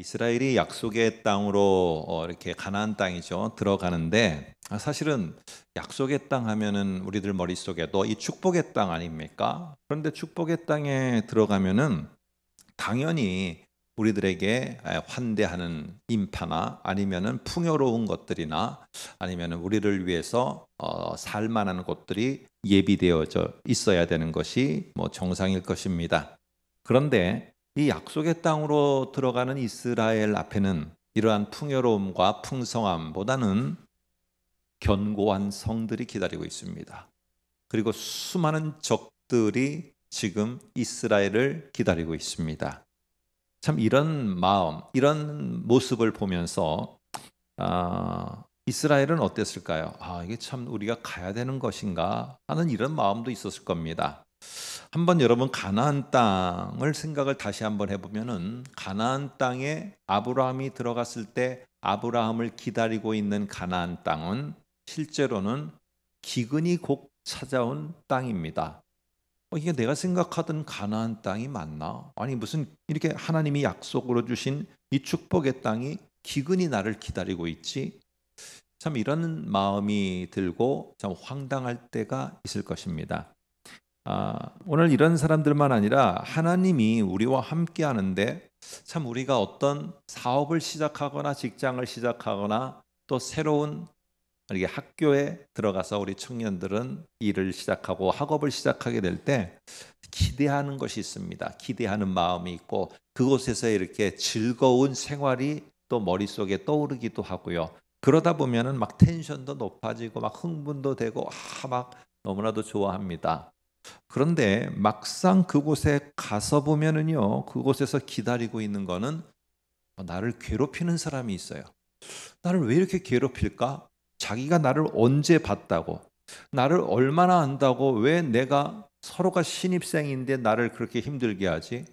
이스라엘이 약속의 땅으로 어, 이렇게 가나안 땅이죠 들어가는데 아, 사실은 약속의 땅 하면은 우리들 머릿속에도 이 축복의 땅 아닙니까? 그런데 축복의 땅에 들어가면은 당연히 우리들에게 환대하는 인파나 아니면은 풍요로운 것들이나 아니면은 우리를 위해서 어, 살만한 것들이 예비되어 있어야 되는 것이 뭐 정상일 것입니다. 그런데 이 약속의 땅으로 들어가는 이스라엘 앞에는 이러한 풍요로움과 풍성함보다는 견고한 성들이 기다리고 있습니다. 그리고 수많은 적들이 지금 이스라엘을 기다리고 있습니다. 참 이런 마음, 이런 모습을 보면서 아, 이스라엘은 어땠을까요? 아, 이게 참 우리가 가야 되는 것인가 하는 이런 마음도 있었을 겁니다. 한번 여러분 가나안 땅을 생각을 다시 한번 해보면은 가나안 땅에 아브라함이 들어갔을 때 아브라함을 기다리고 있는 가나안 땅은 실제로는 기근이 곧 찾아온 땅입니다. 어, 이게 내가 생각하던 가나안 땅이 맞나? 아니 무슨 이렇게 하나님이 약속으로 주신 이 축복의 땅이 기근이 나를 기다리고 있지? 참 이런 마음이 들고 참 황당할 때가 있을 것입니다. 아, 오늘 이런 사람들만 아니라 하나님이 우리와 함께 하는데 참 우리가 어떤 사업을 시작하거나 직장을 시작하거나 또 새로운 이게 학교에 들어가서 우리 청년들은 일을 시작하고 학업을 시작하게 될 때 기대하는 것이 있습니다. 기대하는 마음이 있고 그곳에서 이렇게 즐거운 생활이 또 머릿속에 떠오르기도 하고요. 그러다 보면은 막 텐션도 높아지고 막 흥분도 되고 아 막 너무나도 좋아합니다. 그런데 막상 그곳에 가서 보면은요, 그곳에서 기다리고 있는 거는 뭐 나를 괴롭히는 사람이 있어요. 나를 왜 이렇게 괴롭힐까? 자기가 나를 언제 봤다고, 나를 얼마나 안다고 왜 내가 서로가 신입생인데 나를 그렇게 힘들게 하지?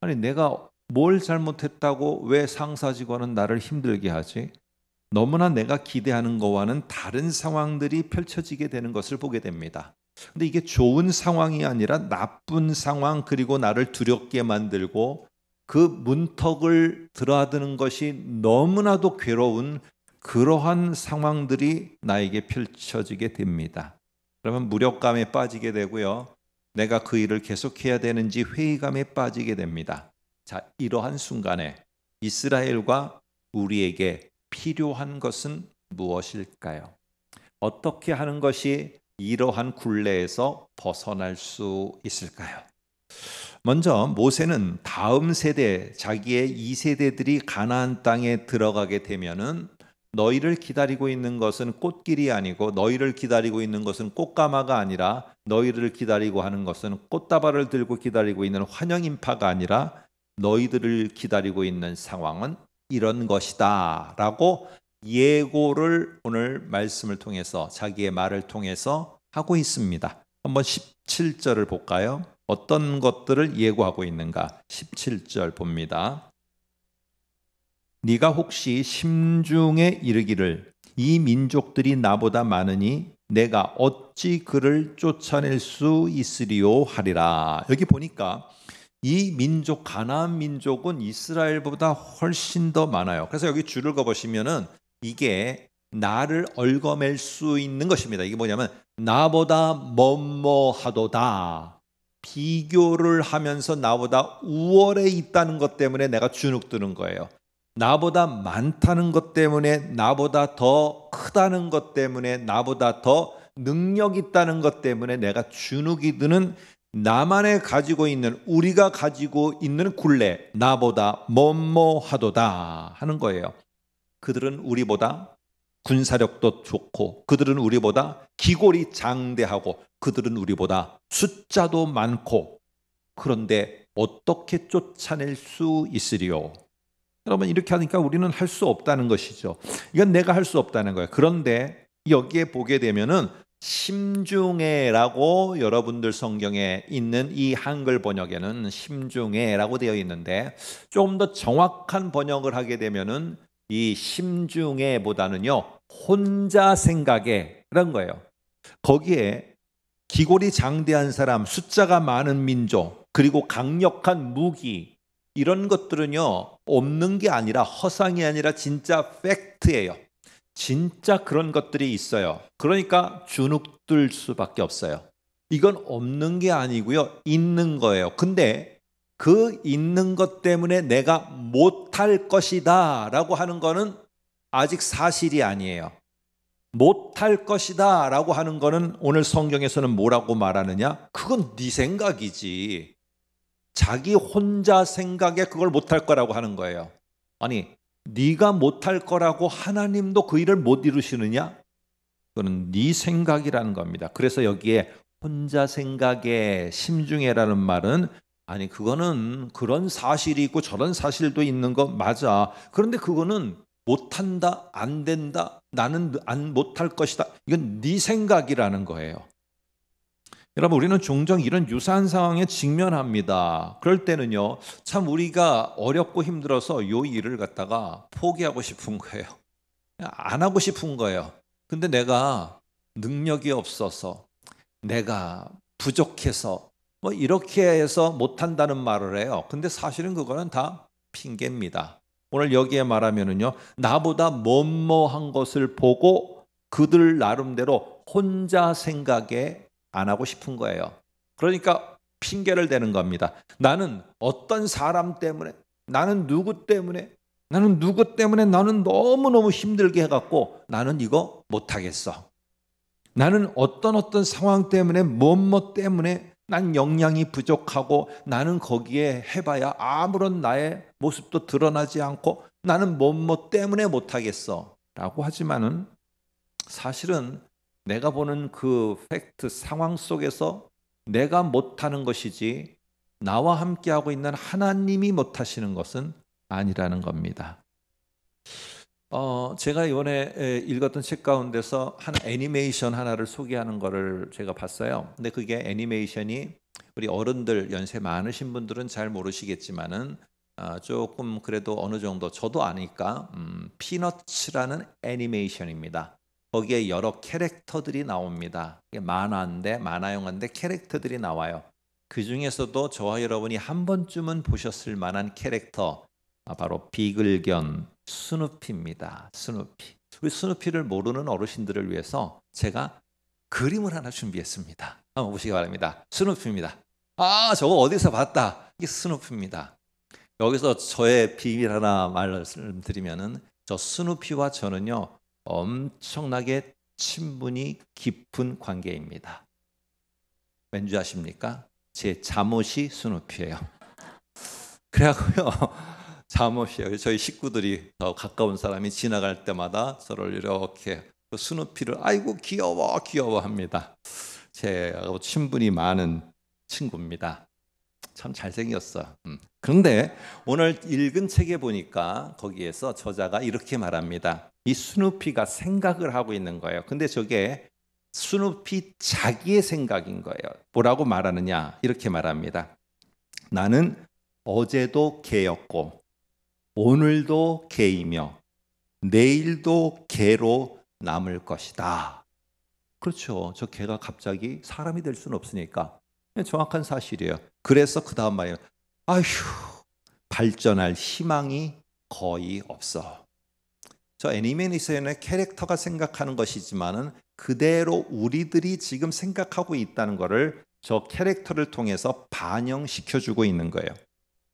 아니, 내가 뭘 잘못했다고 왜 상사 직원은 나를 힘들게 하지? 너무나 내가 기대하는 것과는 다른 상황들이 펼쳐지게 되는 것을 보게 됩니다. 근데 이게 좋은 상황이 아니라 나쁜 상황 그리고 나를 두렵게 만들고 그 문턱을 들어드는 것이 너무나도 괴로운 그러한 상황들이 나에게 펼쳐지게 됩니다. 그러면 무력감에 빠지게 되고요. 내가 그 일을 계속해야 되는지 회의감에 빠지게 됩니다. 자, 이러한 순간에 이스라엘과 우리에게 필요한 것은 무엇일까요? 어떻게 하는 것이 이러한 굴레에서 벗어날 수 있을까요? 먼저 모세는 다음 세대 자기의 이 세대들이 가나안 땅에 들어가게 되면은 너희를 기다리고 있는 것은 꽃길이 아니고 너희를 기다리고 있는 것은 꽃가마가 아니라 너희를 기다리고 하는 것은 꽃다발을 들고 기다리고 있는 환영인파가 아니라 너희들을 기다리고 있는 상황은 이런 것이다 라고 예고를 오늘 말씀을 통해서 자기의 말을 통해서 하고 있습니다. 한번 17절을 볼까요? 어떤 것들을 예고하고 있는가? 17절 봅니다. 네가 혹시 심중에 이르기를 이 민족들이 나보다 많으니 내가 어찌 그를 쫓아낼 수 있으리요 하리라. 여기 보니까 이 민족 가나안 민족은 이스라엘보다 훨씬 더 많아요. 그래서 여기 줄을 그어 보시면은 이게 나를 얽어맬 수 있는 것입니다. 이게 뭐냐면 나보다 뭐뭐하도다. 비교를 하면서 나보다 우월해 있다는 것 때문에 내가 주눅드는 거예요. 나보다 많다는 것 때문에 나보다 더 크다는 것 때문에 나보다 더 능력 있다는 것 때문에 내가 주눅이 드는 나만의 가지고 있는 우리가 가지고 있는 굴레 나보다 뭐뭐하도다 하는 거예요. 그들은 우리보다 군사력도 좋고 그들은 우리보다 기골이 장대하고 그들은 우리보다 숫자도 많고 그런데 어떻게 쫓아낼 수 있으리요? 여러분 이렇게 하니까 우리는 할 수 없다는 것이죠. 이건 내가 할 수 없다는 거예요. 그런데 여기에 보게 되면은 심중에라고 여러분들 성경에 있는 이 한글 번역에는 심중에라고 되어 있는데 조금 더 정확한 번역을 하게 되면은 이 심중에보다는요 혼자 생각에 그런 거예요. 거기에 기골이 장대한 사람, 숫자가 많은 민족, 그리고 강력한 무기 이런 것들은요 없는 게 아니라 허상이 아니라 진짜 팩트예요. 진짜 그런 것들이 있어요. 그러니까 주눅들 수밖에 없어요. 이건 없는 게 아니고요 있는 거예요. 근데 그 있는 것 때문에 내가 못할 것이다 라고 하는 것은 아직 사실이 아니에요. 못할 것이다 라고 하는 것은 오늘 성경에서는 뭐라고 말하느냐? 그건 네 생각이지. 자기 혼자 생각에 그걸 못할 거라고 하는 거예요. 아니, 네가 못할 거라고 하나님도 그 일을 못 이루시느냐? 그거는 네 생각이라는 겁니다. 그래서 여기에 혼자 생각에 심중해라는 말은 아니 그거는 그런 사실이 있고 저런 사실도 있는 거 맞아. 그런데 그거는 못한다, 안 된다, 나는 안 못할 것이다. 이건 네 생각이라는 거예요. 여러분 우리는 종종 이런 유사한 상황에 직면합니다. 그럴 때는요, 참 우리가 어렵고 힘들어서 요 일을 갖다가 포기하고 싶은 거예요. 안 하고 싶은 거예요. 근데 내가 능력이 없어서, 내가 부족해서, 뭐 이렇게 해서 못한다는 말을 해요. 근데 사실은 그거는 다 핑계입니다. 오늘 여기에 말하면은요, 나보다 뭐뭐한 것을 보고 그들 나름대로 혼자 생각에 안 하고 싶은 거예요. 그러니까 핑계를 대는 겁니다. 나는 어떤 사람 때문에, 나는 누구 때문에, 나는 누구 때문에 나는 너무너무 힘들게 해갖고 나는 이거 못하겠어. 나는 어떤 어떤 상황 때문에 뭐뭐 때문에 난 역량이 부족하고 나는 거기에 해봐야 아무런 나의 모습도 드러나지 않고 나는 뭐뭐 때문에 못하겠어 라고 하지만은 사실은 내가 보는 그 팩트 상황 속에서 내가 못하는 것이지 나와 함께하고 있는 하나님이 못하시는 것은 아니라는 겁니다. 어, 제가 이번에 읽었던 책 가운데서 한 애니메이션 하나를 소개하는 거를 제가 봤어요. 근데 그게 애니메이션이 우리 어른들 연세 많으신 분들은 잘 모르시겠지만은 아, 조금 그래도 어느 정도 저도 아니까 음, 피너츠라는 애니메이션입니다. 거기에 여러 캐릭터들이 나옵니다. 만화인데 만화 영화인데 캐릭터들이 나와요. 그 중에서도 저와 여러분이 한 번쯤은 보셨을 만한 캐릭터, 아, 바로 비글견, 스누피입니다. 스누피. 우리 스누피를 모르는 어르신들을 위해서 제가 그림을 하나 준비했습니다. 한번 보시기 바랍니다. 스누피입니다. 아, 저거 어디서 봤다. 이게 스누피입니다. 여기서 저의 비밀 하나 말씀드리면은 저 스누피와 저는요 엄청나게 친분이 깊은 관계입니다. 왠지 아십니까? 제 잠옷이 스누피예요. 그래갖고요. 잠없이요 저희 식구들이 더 가까운 사람이 지나갈 때마다 저를 이렇게 수누피를 아이고 귀여워 귀여워 합니다. 제 친분이 많은 친구입니다. 참 잘생겼어. 음. 그런데 오늘 읽은 책에 보니까 거기에서 저자가 이렇게 말합니다. 이 스누피가 생각을 하고 있는 거예요. 근데 저게 스누피 자기의 생각인 거예요. 뭐라고 말하느냐? 이렇게 말합니다. 나는 어제도 개였고 오늘도 개이며 내일도 개로 남을 것이다. 그렇죠. 저 개가 갑자기 사람이 될 수는 없으니까 네, 정확한 사실이에요. 그래서 그 다음 말이에요. 아휴 발전할 희망이 거의 없어. 저 애니메이션의 캐릭터가 생각하는 것이지만은 그대로 우리들이 지금 생각하고 있다는 것을 저 캐릭터를 통해서 반영시켜 주고 있는 거예요.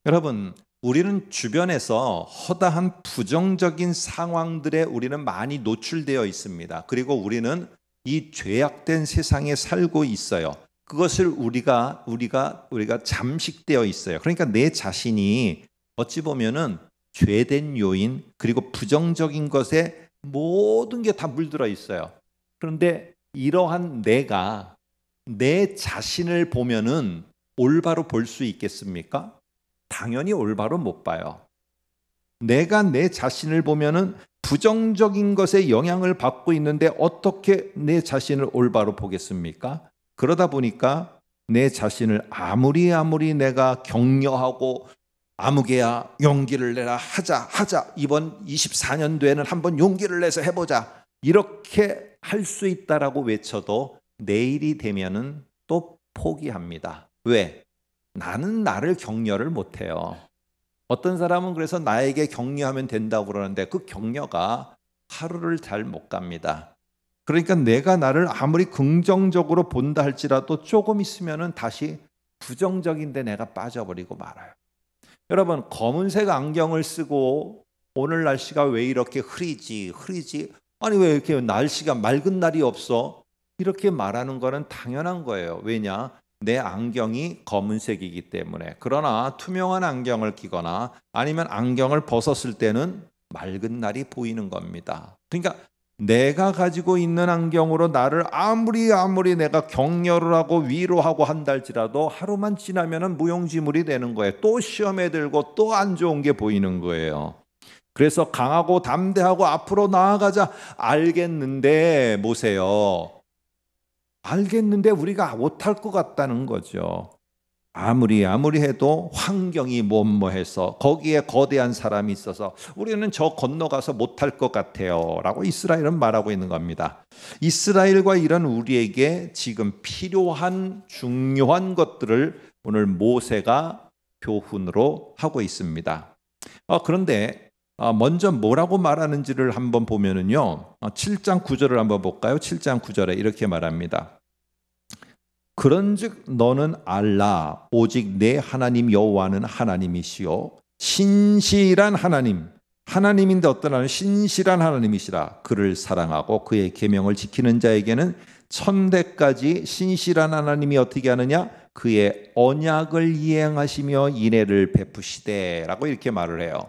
여러분 우리는 주변에서 허다한 부정적인 상황들에 우리는 많이 노출되어 있습니다. 그리고 우리는 이 죄악된 세상에 살고 있어요. 그것을 우리가 우리가 우리가 잠식되어 있어요. 그러니까 내 자신이 어찌 보면은 죄된 요인 그리고 부정적인 것에 모든 게 다 물들어 있어요. 그런데 이러한 내가 내 자신을 보면은 올바로 볼 수 있겠습니까? 당연히 올바로 못 봐요. 내가 내 자신을 보면은 부정적인 것에 영향을 받고 있는데 어떻게 내 자신을 올바로 보겠습니까? 그러다 보니까 내 자신을 아무리 아무리 내가 격려하고 아무개야 용기를 내라 하자 하자 이번 2 4년도는 한번 용기를 내서 해보자 이렇게 할 수 있다라고 외쳐도 내일이 되면은 또 포기합니다. 왜? 나는 나를 격려를 못해요. 어떤 사람은 그래서 나에게 격려하면 된다고 그러는데 그 격려가 하루를 잘 못 갑니다. 그러니까 내가 나를 아무리 긍정적으로 본다 할지라도 조금 있으면 다시 부정적인데 내가 빠져버리고 말아요. 여러분 검은색 안경을 쓰고 오늘 날씨가 왜 이렇게 흐리지 흐리지 아니 왜 이렇게 날씨가 맑은 날이 없어 이렇게 말하는 거는 당연한 거예요. 왜냐 내 안경이 검은색이기 때문에 그러나 투명한 안경을 끼거나 아니면 안경을 벗었을 때는 맑은 날이 보이는 겁니다. 그러니까 내가 가지고 있는 안경으로 나를 아무리 아무리 내가 격려를 하고 위로하고 한 달지라도 하루만 지나면 무용지물이 되는 거예요. 또 시험에 들고 또 안 좋은 게 보이는 거예요. 그래서 강하고 담대하고 앞으로 나아가자 알겠는데 보세요. 알겠는데 우리가 못할 것 같다는 거죠. 아무리 아무리 해도 환경이 뭐뭐해서 거기에 거대한 사람이 있어서 우리는 저 건너가서 못할 것 같아요라고 이스라엘은 말하고 있는 겁니다. 이스라엘과 이런 우리에게 지금 필요한 중요한 것들을 오늘 모세가 교훈으로 하고 있습니다. 어, 그런데 어, 먼저 뭐라고 말하는지를 한번 보면은요. 7장 어, 9절을 한번 볼까요? 7장 9절에 이렇게 말합니다. 그런즉 너는 알라 오직 내 하나님 여호와는 하나님이시요 신실한 하나님 하나님인데 어떤 하나님 신실한 하나님이시라 그를 사랑하고 그의 계명을 지키는 자에게는 천대까지 신실한 하나님이 어떻게 하느냐 그의 언약을 이행하시며 인애를 베푸시되라고 이렇게 말을 해요.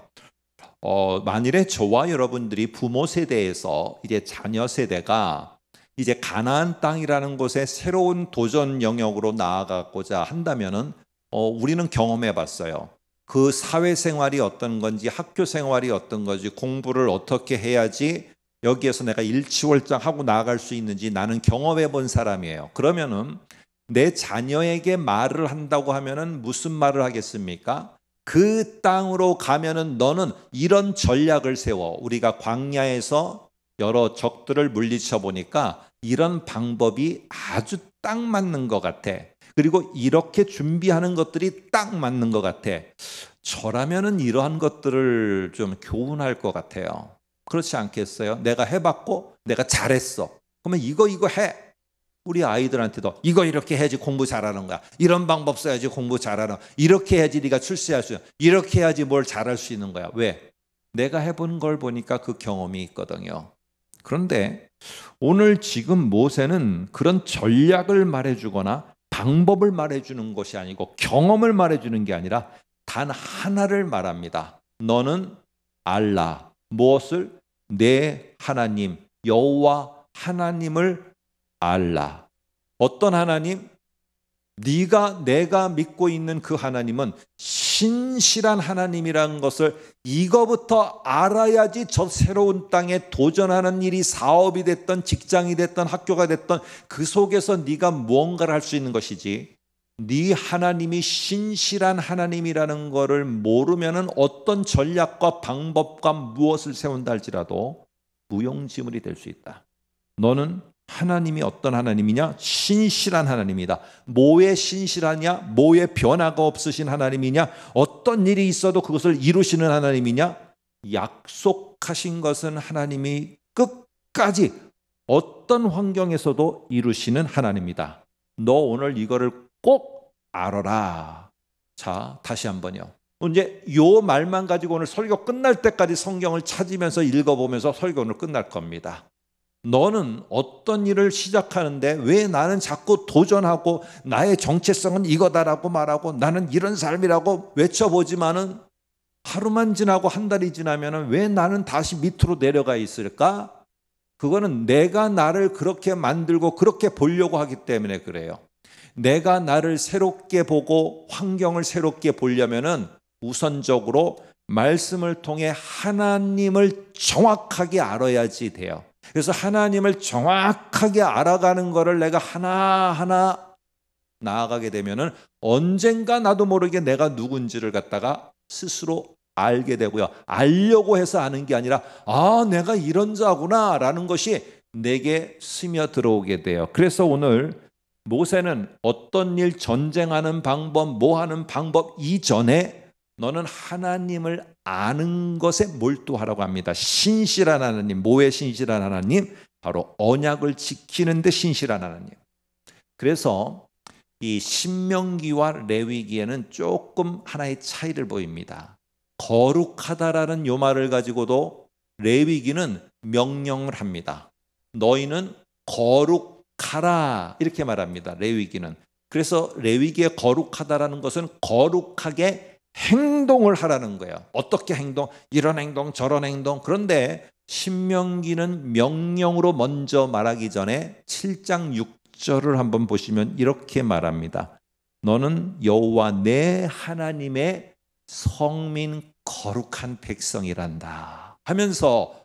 어, 만일에 저와 여러분들이 부모 세대에서 이제 자녀 세대가 이제 가나안 땅이라는 곳에 새로운 도전 영역으로 나아가고자 한다면은 어, 우리는 경험해 봤어요. 그 사회생활이 어떤 건지 학교생활이 어떤 건지 공부를 어떻게 해야지 여기에서 내가 일치월장 하고 나아갈 수 있는지 나는 경험해 본 사람이에요. 그러면은 내 자녀에게 말을 한다고 하면은 무슨 말을 하겠습니까? 그 땅으로 가면은 너는 이런 전략을 세워. 우리가 광야에서 여러 적들을 물리쳐 보니까 이런 방법이 아주 딱 맞는 것 같아. 그리고 이렇게 준비하는 것들이 딱 맞는 것 같아. 저라면은 이러한 것들을 좀 교훈할 것 같아요. 그렇지 않겠어요? 내가 해봤고, 내가 잘했어. 그러면 이거, 이거 해. 우리 아이들한테도 이거 이렇게 해야지 공부 잘하는 거야. 이런 방법 써야지 공부 잘하는 거야. 이렇게 해야지 네가 출세할 수 있는 거 이렇게 해야지 뭘 잘할 수 있는 거야. 왜? 내가 해본 걸 보니까 그 경험이 있거든요. 그런데 오늘 지금 모세는 그런 전략을 말해주거나 방법을 말해주는 것이 아니고 경험을 말해주는 게 아니라 단 하나를 말합니다. 너는 알라 무엇을 내 하나님 여호와 하나님을 알라. 어떤 하나님? 네가 내가 믿고 있는 그 하나님은 신실한 하나님이라는 것을 이거부터 알아야지 저 새로운 땅에 도전하는 일이 사업이 됐던 직장이 됐던 학교가 됐던 그 속에서 네가 무언가를 할 수 있는 것이지. 네 하나님이 신실한 하나님이라는 것을 모르면 어떤 전략과 방법과 무엇을 세운다 할지라도 무용지물이 될 수 있다. 너는 하나님이 어떤 하나님이냐? 신실한 하나님이다. 뭐에 신실하냐? 뭐에 변화가 없으신 하나님이냐? 어떤 일이 있어도 그것을 이루시는 하나님이냐? 약속하신 것은 하나님이 끝까지 어떤 환경에서도 이루시는 하나님이다. 너 오늘 이거를 꼭 알아라. 자, 다시 한번요. 이제 요 말만 가지고 오늘 설교 끝날 때까지 성경을 찾으면서 읽어보면서 설교는 끝날 겁니다. 너는 어떤 일을 시작하는데 왜 나는 자꾸 도전하고 나의 정체성은 이거다라고 말하고 나는 이런 삶이라고 외쳐보지만은 하루만 지나고 한 달이 지나면왜 나는 다시 밑으로 내려가 있을까? 그거는 내가 나를 그렇게 만들고 그렇게 보려고 하기 때문에 그래요. 내가 나를 새롭게 보고 환경을 새롭게 보려면 우선적으로 말씀을 통해 하나님을 정확하게 알아야지 돼요. 그래서 하나님을 정확하게 알아가는 것을 내가 하나하나 나아가게 되면 언젠가 나도 모르게 내가 누군지를 갖다가 스스로 알게 되고요. 알려고 해서 아는 게 아니라 아, 내가 이런 자구나라는 것이 내게 스며들어오게 돼요. 그래서 오늘 모세는 어떤 일 전쟁하는 방법, 뭐 하는 방법 이전에 너는 하나님을 아는 것에 몰두하라고 합니다. 신실한 하나님, 뭐에 신실한 하나님? 바로 언약을 지키는 데 신실한 하나님. 그래서 이 신명기와 레위기에는 조금 하나의 차이를 보입니다. 거룩하다라는 요 말을 가지고도 레위기는 명령을 합니다. 너희는 거룩하라 이렇게 말합니다. 레위기는. 그래서 레위기에 거룩하다라는 것은 거룩하게 행동을 하라는 거예요. 어떻게 행동? 이런 행동, 저런 행동. 그런데 신명기는 명령으로 먼저 말하기 전에 7장 6절을 한번 보시면 이렇게 말합니다. 너는 여호와 내 하나님의 성민 거룩한 백성이란다. 하면서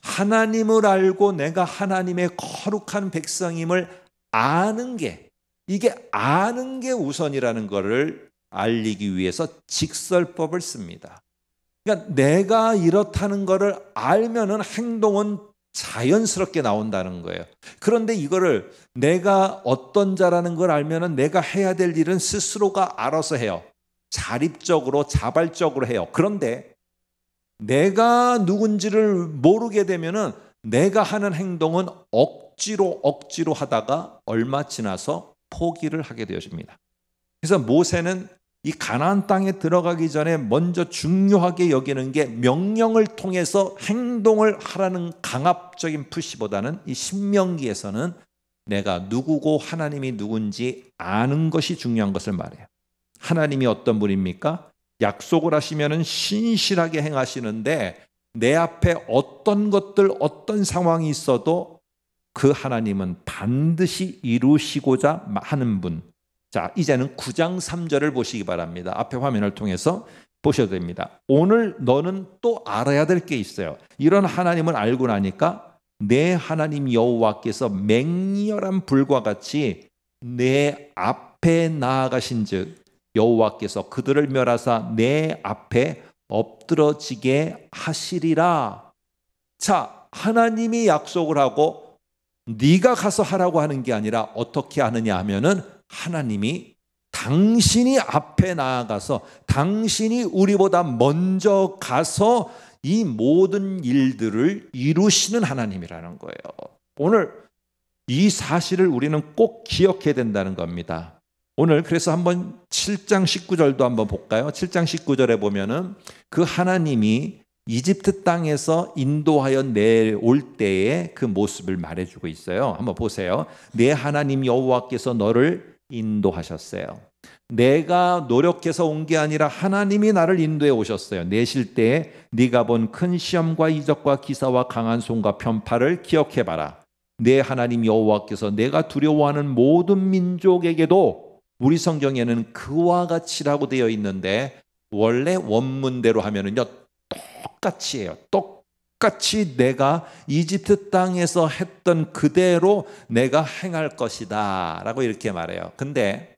하나님을 알고 내가 하나님의 거룩한 백성임을 아는 게 이게 아는 게 우선이라는 것을 알리기 위해서 직설법을 씁니다. 그러니까 내가 이렇다는 것을 알면은 행동은 자연스럽게 나온다는 거예요. 그런데 이거를 내가 어떤 자라는 걸 알면은 내가 해야 될 일은 스스로가 알아서 해요. 자립적으로 자발적으로 해요. 그런데 내가 누군지를 모르게 되면은 내가 하는 행동은 억지로 억지로 하다가 얼마 지나서 포기를 하게 되어집니다. 그래서 모세는 이 가나안 땅에 들어가기 전에 먼저 중요하게 여기는 게 명령을 통해서 행동을 하라는 강압적인 푸시보다는 이 신명기에서는 내가 누구고 하나님이 누군지 아는 것이 중요한 것을 말해요. 하나님이 어떤 분입니까? 약속을 하시면은 신실하게 행하시는데 내 앞에 어떤 것들 어떤 상황이 있어도 그 하나님은 반드시 이루시고자 하는 분. 자, 이제는 9장 3절을 보시기 바랍니다. 앞에 화면을 통해서 보셔도 됩니다. 오늘 너는 또 알아야 될 게 있어요. 이런 하나님을 알고 나니까 내 하나님 여호와께서 맹렬한 불과 같이 내 앞에 나아가신즉 여호와께서 그들을 멸하사 내 앞에 엎드러지게 하시리라. 자, 하나님이 약속을 하고 네가 가서 하라고 하는 게 아니라 어떻게 하느냐 하면은 하나님이 당신이 앞에 나아가서 당신이 우리보다 먼저 가서 이 모든 일들을 이루시는 하나님이라는 거예요. 오늘 이 사실을 우리는 꼭 기억해야 된다는 겁니다. 오늘 그래서 한번 7장 19절도 한번 볼까요? 7장 19절에 보면은 그 하나님이 이집트 땅에서 인도하여 내 올 때의 그 모습을 말해주고 있어요. 한번 보세요. 내 하나님 여호와께서 너를 인도하셨어요. 내가 노력해서 온 게 아니라 하나님이 나를 인도해 오셨어요. 내실 때에 네가 본 큰 시험과 이적과 기사와 강한 손과 편파를 기억해 봐라. 내 하나님 여호와께서 내가 두려워하는 모든 민족에게도 우리 성경에는 그와 같이라고 되어 있는데 원래 원문대로 하면은요 똑같이에요. 똑 똑같이 내가 이집트 땅에서 했던 그대로 내가 행할 것이다. 라고 이렇게 말해요. 근데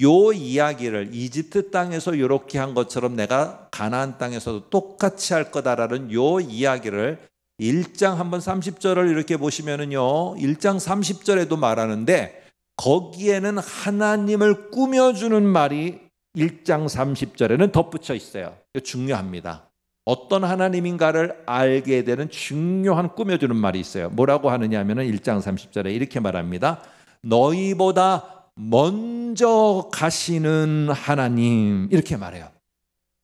요 이야기를 이집트 땅에서 이렇게 한 것처럼 내가 가나안 땅에서도 똑같이 할 거다라는 요 이야기를 1장 한번 30절을 이렇게 보시면은요. 1장 30절에도 말하는데 거기에는 하나님을 꾸며주는 말이 1장 30절에는 덧붙여 있어요. 중요합니다. 어떤 하나님인가를 알게 되는 중요한 꾸며주는 말이 있어요. 뭐라고 하느냐 하면 1장 30절에 이렇게 말합니다. 너희보다 먼저 가시는 하나님 이렇게 말해요.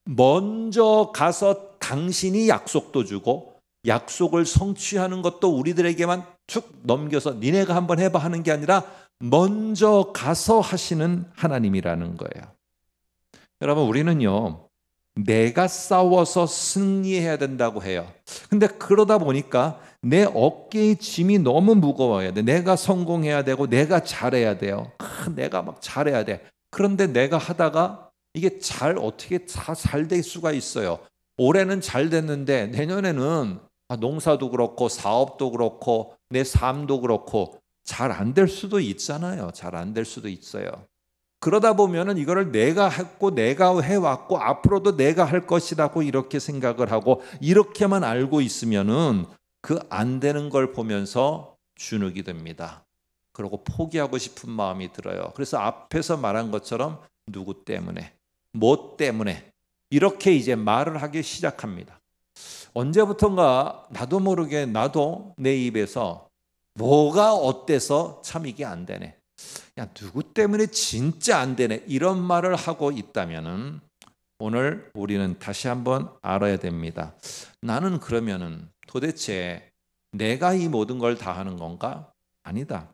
먼저 가서 당신이 약속도 주고 약속을 성취하는 것도 우리들에게만 툭 넘겨서 니네가 한번 해봐 하는 게 아니라 먼저 가서 하시는 하나님이라는 거예요. 여러분 우리는요 내가 싸워서 승리해야 된다고 해요. 근데 그러다 보니까 내 어깨의 짐이 너무 무거워야 돼. 내가 성공해야 되고 내가 잘해야 돼요. 아, 내가 막 잘해야 돼. 그런데 내가 하다가 이게 잘 어떻게 다잘될 수가 있어요. 올해는 잘 됐는데 내년에는 아, 농사도 그렇고 사업도 그렇고 내 삶도 그렇고 잘 안 될 수도 있잖아요. 잘 안 될 수도 있어요. 그러다 보면은 이거를 내가 했고 내가 해왔고 앞으로도 내가 할 것이라고 이렇게 생각을 하고 이렇게만 알고 있으면은 그 안 되는 걸 보면서 주눅이 됩니다. 그러고 포기하고 싶은 마음이 들어요. 그래서 앞에서 말한 것처럼 누구 때문에, 뭐 때문에 이렇게 이제 말을 하기 시작합니다. 언제부턴가 나도 모르게 나도 내 입에서 뭐가 어때서 참 이게 안 되네. 야, 누구 때문에 진짜 안 되네. 이런 말을 하고 있다면은 오늘 우리는 다시 한번 알아야 됩니다. 나는 그러면은 도대체 내가 이 모든 걸 다 하는 건가? 아니다.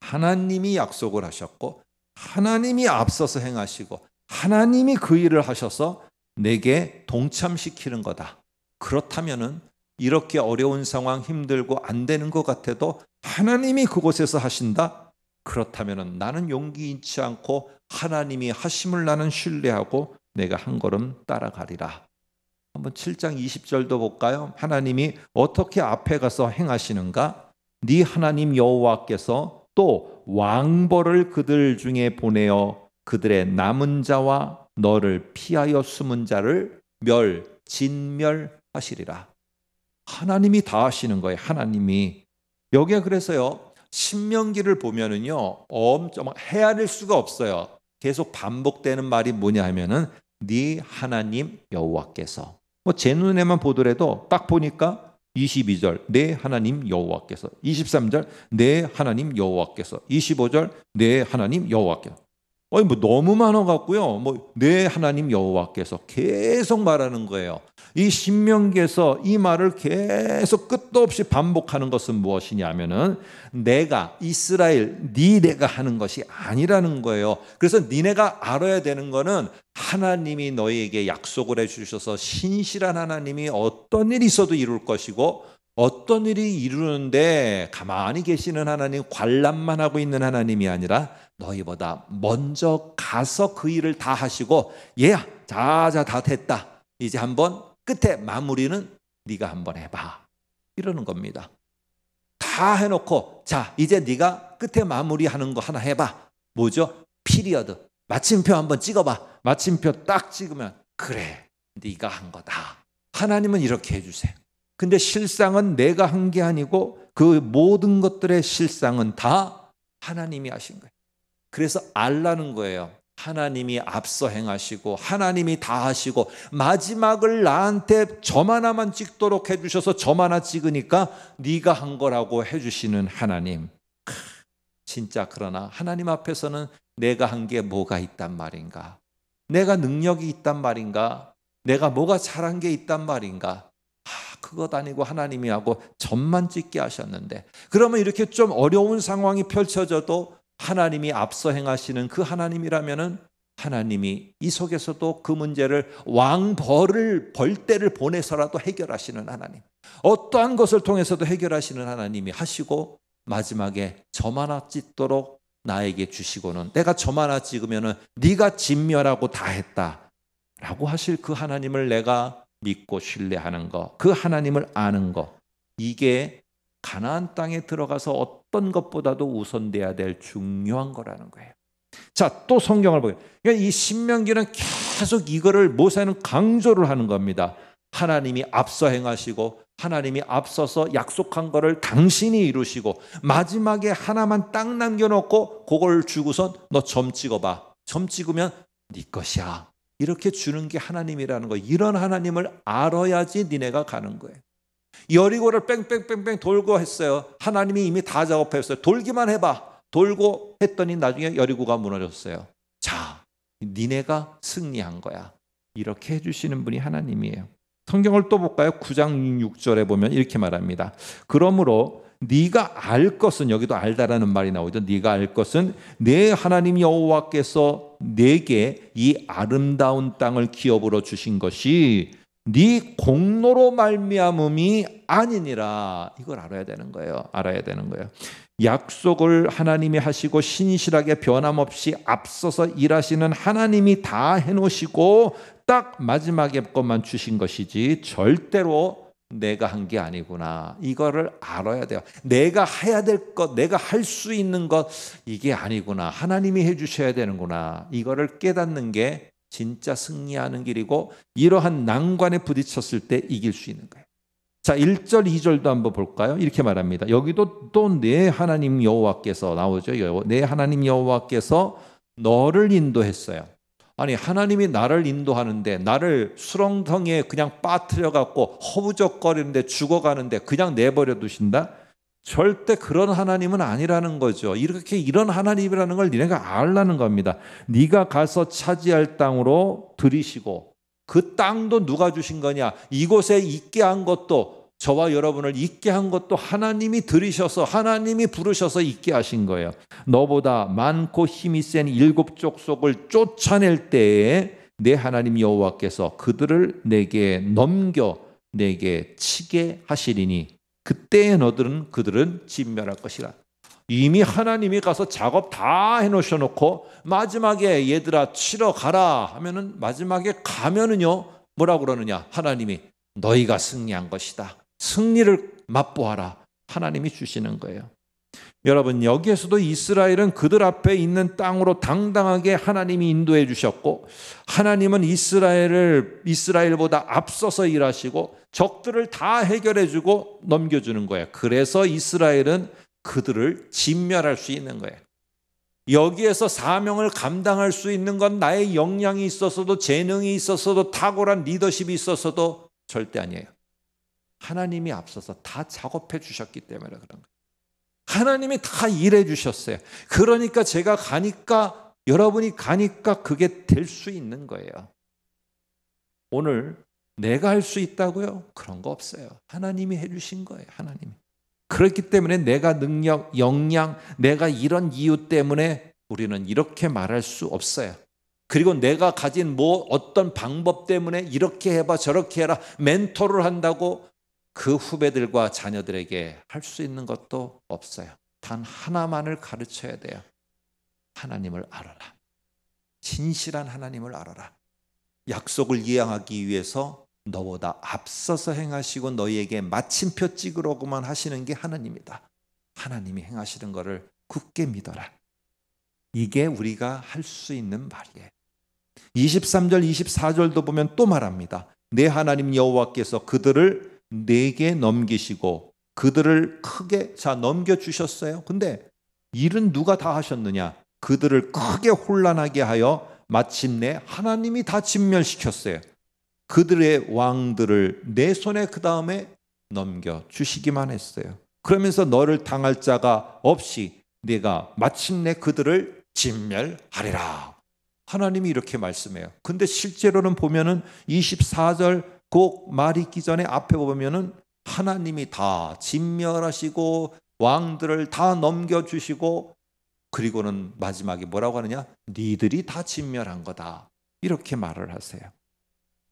하나님이 약속을 하셨고 하나님이 앞서서 행하시고 하나님이 그 일을 하셔서 내게 동참시키는 거다. 그렇다면은 이렇게 어려운 상황 힘들고 안 되는 것 같아도 하나님이 그곳에서 하신다. 그렇다면 나는 용기 잃지 않고 하나님이 하심을 나는 신뢰하고 내가 한 걸음 따라가리라. 한번 7장 20절도 볼까요? 하나님이 어떻게 앞에 가서 행하시는가? 네 하나님 여호와께서 또 왕벌을 그들 중에 보내어 그들의 남은 자와 너를 피하여 숨은 자를 멸 진멸하시리라. 하나님이 다 하시는 거예요. 하나님이 여기에 그래서요. 신명기를 보면은요, 엄청 헤아릴 수가 없어요. 계속 반복되는 말이 뭐냐 하면은 네 하나님 여호와께서 뭐 제 눈에만 보더라도 딱 보니까 22절 네 하나님 여호와께서 23절 네 하나님 여호와께서 25절 네 하나님 여호와께서 어이 뭐 너무 많아 갖고요. 뭐네 하나님 여호와께서 계속 말하는 거예요. 이 신명기에서 이 말을 계속 끝도 없이 반복하는 것은 무엇이냐면은 내가 이스라엘 니네가 하는 것이 아니라는 거예요. 그래서 니네가 알아야 되는 거는 하나님이 너희에게 약속을 해 주셔서 신실한 하나님이 어떤 일이 있어도 이룰 것이고 어떤 일이 이루는데 가만히 계시는 하나님, 관람만 하고 있는 하나님이 아니라 너희보다 먼저 가서 그 일을 다 하시고, 얘야, 자자 다 됐다. 이제 한번 끝에 마무리는 네가 한번 해봐 이러는 겁니다. 다 해놓고 자 이제 네가 끝에 마무리하는 거 하나 해봐. 뭐죠? 피리어드 마침표 한번 찍어봐. 마침표 딱 찍으면 그래 네가 한 거다. 하나님은 이렇게 해주세요. 근데 실상은 내가 한 게 아니고 그 모든 것들의 실상은 다 하나님이 하신 거예요. 그래서 알라는 거예요. 하나님이 앞서 행하시고 하나님이 다 하시고 마지막을 나한테 저만하만 찍도록 해주셔서 저만하 찍으니까 네가 한 거라고 해주시는 하나님. 진짜 그러나 하나님 앞에서는 내가 한 게 뭐가 있단 말인가? 내가 능력이 있단 말인가? 내가 뭐가 잘한 게 있단 말인가? 아, 그거다니고 하나님이 하고 점만 찍게 하셨는데 그러면 이렇게 좀 어려운 상황이 펼쳐져도 하나님이 앞서 행하시는 그 하나님이라면은 하나님이 이 속에서도 그 문제를 왕벌을 벌떼를 보내서라도 해결하시는 하나님. 어떠한 것을 통해서도 해결하시는 하나님이 하시고 마지막에 저만아 찢도록 나에게 주시고는 내가 저만아 찍으면은 네가 진멸하고 다 했다라고 하실 그 하나님을 내가 믿고 신뢰하는 것, 그 하나님을 아는 것, 이게 가나안 땅에 들어가서 어떤 것보다도 우선돼야 될 중요한 거라는 거예요. 자, 또 성경을 보게. 그러니까 이 신명기는 계속 이거를 모세는 강조를 하는 겁니다. 하나님이 앞서 행하시고 하나님이 앞서서 약속한 거를 당신이 이루시고 마지막에 하나만 딱 남겨놓고 그걸 주고선 너 점 찍어봐. 점 찍으면 네 것이야. 이렇게 주는 게 하나님이라는 거. 이런 하나님을 알아야지 니네가 가는 거예요. 여리고를 뺑뺑뺑뺑 돌고 했어요. 하나님이 이미 다 작업했어요. 돌기만 해봐. 돌고 했더니 나중에 여리고가 무너졌어요. 자, 니네가 승리한 거야. 이렇게 해주시는 분이 하나님이에요. 성경을 또 볼까요? 9장 6절에 보면 이렇게 말합니다. 그러므로 네가 알 것은 여기도 알다라는 말이 나오죠. 네가 알 것은 내 하나님 여호와께서 내게 이 아름다운 땅을 기업으로 주신 것이 네 공로로 말미암음이 아니니라 이걸 알아야 되는 거예요. 알아야 되는 거예요. 약속을 하나님이 하시고 신실하게 변함없이 앞서서 일하시는 하나님이 다 해놓으시고 딱 마지막에 것만 주신 것이지 절대로 내가 한 게 아니구나. 이거를 알아야 돼요. 내가 해야 될 것, 내가 할 수 있는 것, 이게 아니구나. 하나님이 해주셔야 되는구나. 이거를 깨닫는 게 진짜 승리하는 길이고 이러한 난관에 부딪혔을 때 이길 수 있는 거예요. 자, 1절, 2절도 한번 볼까요? 이렇게 말합니다. 여기도 또 내 하나님 여호와께서 나오죠. 내 하나님 여호와께서 너를 인도했어요. 아니 하나님이 나를 인도하는데 나를 수렁텅이에 그냥 빠뜨려 갖고 허우적거리는데 죽어가는데 그냥 내버려 두신다? 절대 그런 하나님은 아니라는 거죠. 이렇게 이런 하나님이라는 걸 니네가 알라는 겁니다. 네가 가서 차지할 땅으로 들이시고 그 땅도 누가 주신 거냐? 이곳에 있게 한 것도 저와 여러분을 있게 한 것도 하나님이 들이셔서 하나님이 부르셔서 있게 하신 거예요. 너보다 많고 힘이 센 일곱 족속을 쫓아낼 때에 내 하나님 여호와께서 그들을 내게 넘겨 내게 치게 하시리니 그때의 너들은 그들은 진멸할 것이라. 이미 하나님이 가서 작업 다 해놓으셔 놓고 마지막에 얘들아 치러 가라 하면은 마지막에 가면은요 뭐라 그러느냐 하나님이 너희가 승리한 것이다 승리를 맛보아라 하나님이 주시는 거예요 여러분 여기에서도 이스라엘은 그들 앞에 있는 땅으로 당당하게 하나님이 인도해 주셨고 하나님은 이스라엘을 이스라엘보다 앞서서 일하시고 적들을 다 해결해 주고 넘겨 주는 거예요. 그래서 이스라엘은 그들을 진멸할 수 있는 거예요. 여기에서 사명을 감당할 수 있는 건 나의 역량이 있어서도 재능이 있어서도 탁월한 리더십이 있어서도 절대 아니에요. 하나님이 앞서서 다 작업해 주셨기 때문에 그런 거예요. 하나님이 다 일해 주셨어요. 그러니까 제가 가니까 여러분이 가니까 그게 될 수 있는 거예요. 오늘 내가 할 수 있다고요? 그런 거 없어요. 하나님이 해 주신 거예요. 하나님이. 그렇기 때문에 내가 능력, 역량, 내가 이런 이유 때문에 우리는 이렇게 말할 수 없어요. 그리고 내가 가진 뭐 어떤 방법 때문에 이렇게 해봐 저렇게 해라 멘토를 한다고 그 후배들과 자녀들에게 할 수 있는 것도 없어요. 단 하나만을 가르쳐야 돼요. 하나님을 알아라. 진실한 하나님을 알아라. 약속을 이행하기 위해서 너보다 앞서서 행하시고 너희에게 마침표 찍으라고만 하시는 게 하나님이다. 하나님이 행하시는 것을 굳게 믿어라. 이게 우리가 할 수 있는 말이에요. 23절, 24절도 보면 또 말합니다. 내 하나님 여호와께서 그들을 내게 넘기시고 그들을 크게 자 넘겨 주셨어요. 근데 일은 누가 다 하셨느냐? 그들을 크게 혼란하게 하여 마침내 하나님이 다 진멸시켰어요. 그들의 왕들을 내 손에 그 다음에 넘겨 주시기만 했어요. 그러면서 너를 당할 자가 없이 내가 마침내 그들을 진멸하리라. 하나님이 이렇게 말씀해요. 근데 실제로는 보면은 24절 곧말 있기 전에 앞에 보면은 하나님이 다 진멸하시고 왕들을 다 넘겨주시고 그리고는 마지막에 뭐라고 하느냐? 니들이 다 진멸한 거다. 이렇게 말을 하세요.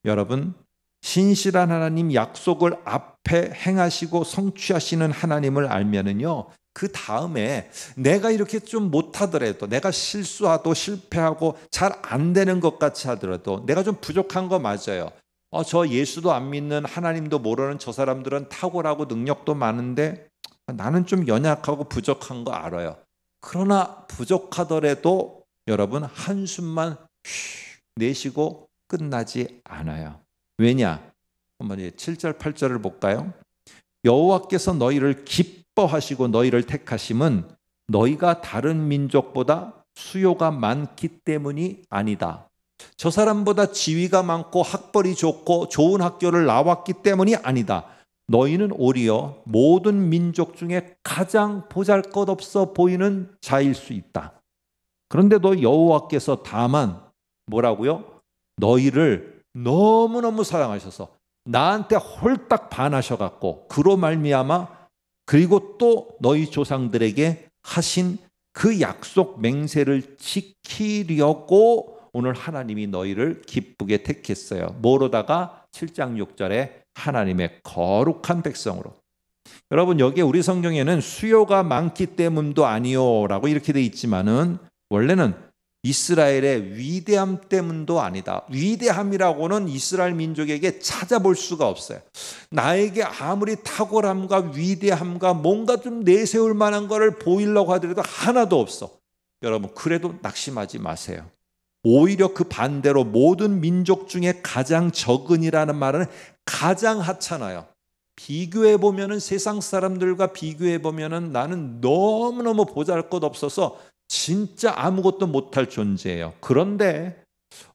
여러분, 신실한 하나님 약속을 앞에 행하시고 성취하시는 하나님을 알면은요, 그 다음에 내가 이렇게 좀 못하더라도, 내가 실수하도 실패하고 잘 안 되는 것 같이 하더라도, 내가 좀 부족한 거 맞아요. 어, 저 예수도 안 믿는 하나님도 모르는 저 사람들은 탁월하고 능력도 많은데 나는 좀 연약하고 부족한 거 알아요. 그러나 부족하더라도 여러분 한숨만 휘 내쉬고 끝나지 않아요. 왜냐? 한번 7절 8절을 볼까요? 여호와께서 너희를 기뻐하시고 너희를 택하심은 너희가 다른 민족보다 수요가 많기 때문이 아니다. 저 사람보다 지위가 많고 학벌이 좋고 좋은 학교를 나왔기 때문이 아니다. 너희는 오히려 모든 민족 중에 가장 보잘것없어 보이는 자일 수 있다. 그런데 너 여호와께서 다만 뭐라고요? 너희를 너무너무 사랑하셔서 나한테 홀딱 반하셔 갖고 그로 말미암아 그리고 또 너희 조상들에게 하신 그 약속 맹세를 지키려고 오늘 하나님이 너희를 기쁘게 택했어요. 뭐로다가 7장 6절에 하나님의 거룩한 백성으로. 여러분 여기에 우리 성경에는 수요가 많기 때문도 아니요라고 이렇게 돼 있지만은 원래는 이스라엘의 위대함 때문도 아니다. 위대함이라고는 이스라엘 민족에게 찾아볼 수가 없어요. 나에게 아무리 탁월함과 위대함과 뭔가 좀 내세울 만한 거를 보이려고 하더라도 하나도 없어. 여러분, 그래도 낙심하지 마세요. 오히려 그 반대로 모든 민족 중에 가장 적은이라는 말은 가장 하찮아요. 비교해 보면은 세상 사람들과 비교해 보면은 나는 너무너무 보잘것 없어서 진짜 아무것도 못할 존재예요. 그런데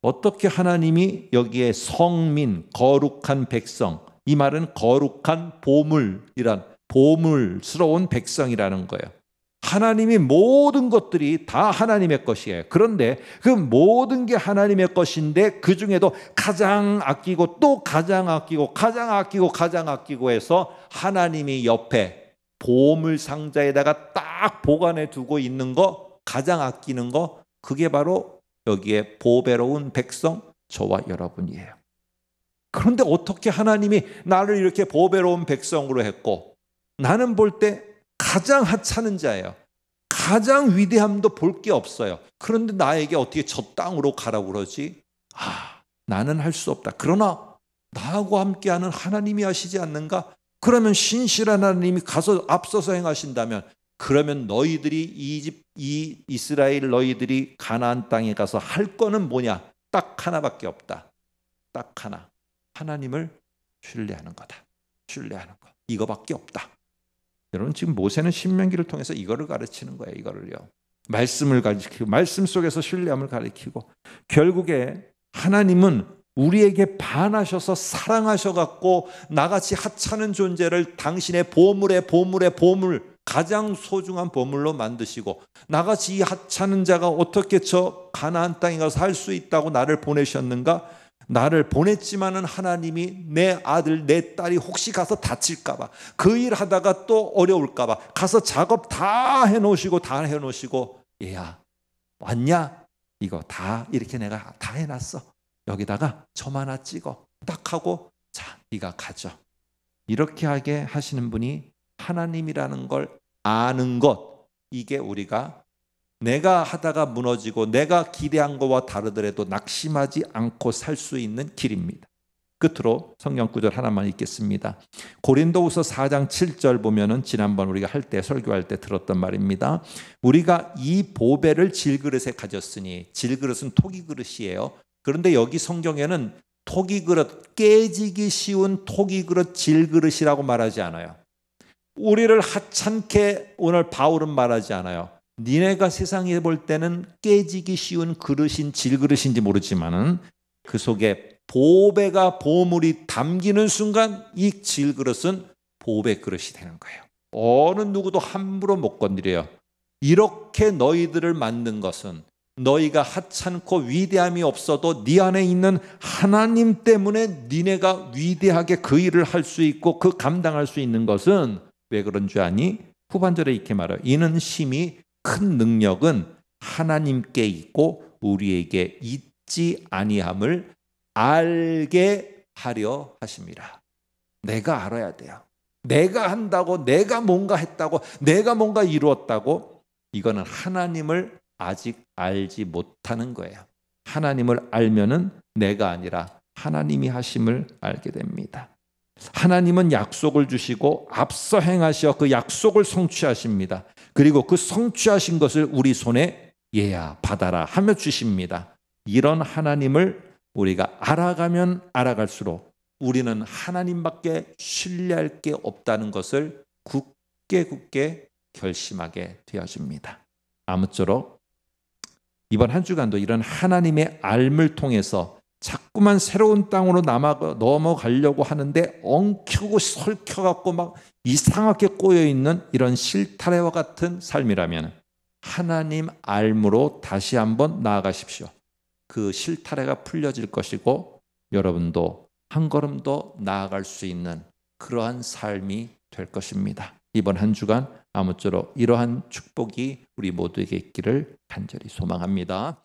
어떻게 하나님이 여기에 성민, 거룩한 백성, 이 말은 거룩한 보물이란 보물스러운 백성이라는 거예요. 하나님이 모든 것들이 다 하나님의 것이에요. 그런데 그 모든 게 하나님의 것인데 그 중에도 가장 아끼고 또 가장 아끼고 가장 아끼고 가장 아끼고 해서 하나님이 옆에 보물 상자에다가 딱 보관해 두고 있는 거 가장 아끼는 거 그게 바로 여기에 보배로운 백성 저와 여러분이에요. 그런데 어떻게 하나님이 나를 이렇게 보배로운 백성으로 했고 나는 볼 때 가장 하찮은 자예요. 가장 위대함도 볼 게 없어요. 그런데 나에게 어떻게 저 땅으로 가라고 그러지? 아, 나는 할 수 없다. 그러나 나하고 함께하는 하나님이 하시지 않는가? 그러면 신실한 하나님이 가서 앞서서 행하신다면 그러면 너희들이 이집 이 이스라엘 너희들이 가나안 땅에 가서 할 거는 뭐냐? 딱 하나밖에 없다. 딱 하나. 하나님을 신뢰하는 거다. 신뢰하는 거. 이거밖에 없다. 여러분 지금 모세는 신명기를 통해서 이거를 가르치는 거예요. 이거를요. 말씀을 가르치고 말씀 속에서 신뢰함을 가르치고 결국에 하나님은 우리에게 반하셔서 사랑하셔 갖고 나같이 하찮은 존재를 당신의 보물의 보물의 보물 가장 소중한 보물로 만드시고 나같이 이 하찮은 자가 어떻게 저 가나안 땅에 가서 살 수 있다고 나를 보내셨는가? 나를 보냈지만은 하나님이 내 아들, 내 딸이 혹시 가서 다칠까봐, 그 일 하다가 또 어려울까봐, 가서 작업 다 해놓으시고, 다 해놓으시고, 얘야, 왔냐? 이거 다 이렇게 내가 다 해놨어. 여기다가 점 하나 찍어. 딱 하고, 자, 네가 가져. 이렇게 하게 하시는 분이 하나님이라는 걸 아는 것. 이게 우리가 내가 하다가 무너지고 내가 기대한 것과 다르더라도 낙심하지 않고 살 수 있는 길입니다. 끝으로 성경 구절 하나만 읽겠습니다. 고린도후서 4장 7절 보면은 지난번 우리가 할 때 설교할 때 들었던 말입니다. 우리가 이 보배를 질그릇에 가졌으니 질그릇은 토기 그릇이에요. 그런데 여기 성경에는 토기 그릇 깨지기 쉬운 토기 그릇 질그릇이라고 말하지 않아요. 우리를 하찮게 오늘 바울은 말하지 않아요. 니네가 세상에 볼 때는 깨지기 쉬운 그릇인 질그릇인지 모르지만그 속에 보배가 보물이 담기는 순간 이 질그릇은 보배 그릇이 되는 거예요. 어느 누구도 함부로 못 건드려요. 이렇게 너희들을 만든 것은 너희가 하찮고 위대함이 없어도 네 안에 있는 하나님 때문에 니네가 위대하게 그 일을 할 수 있고 그 감당할 수 있는 것은 왜 그런 줄 아니? 후반절에 이렇게 말해요. 이는 심히 큰 능력은 하나님께 있고 우리에게 있지 아니함을 알게 하려 하십니다. 내가 알아야 돼요. 내가 한다고 내가 뭔가 했다고 내가 뭔가 이루었다고 이거는 하나님을 아직 알지 못하는 거예요. 하나님을 알면은 내가 아니라 하나님이 하심을 알게 됩니다. 하나님은 약속을 주시고 앞서 행하시어 그 약속을 성취하십니다. 그리고 그 성취하신 것을 우리 손에 예야 받아라 하며 주십니다. 이런 하나님을 우리가 알아가면 알아갈수록 우리는 하나님밖에 신뢰할 게 없다는 것을 굳게 굳게 결심하게 되어집니다. 아무쪼록 이번 한 주간도 이런 하나님의 알을 통해서 자꾸만 새로운 땅으로 넘어가려고 하는데 엉켜고 설켜갖고 막 이상하게 꼬여있는 이런 실타래와 같은 삶이라면 하나님 알므로 다시 한번 나아가십시오. 그 실타래가 풀려질 것이고 여러분도 한 걸음 더 나아갈 수 있는 그러한 삶이 될 것입니다. 이번 한 주간 아무쪼록 이러한 축복이 우리 모두에게 있기를 간절히 소망합니다.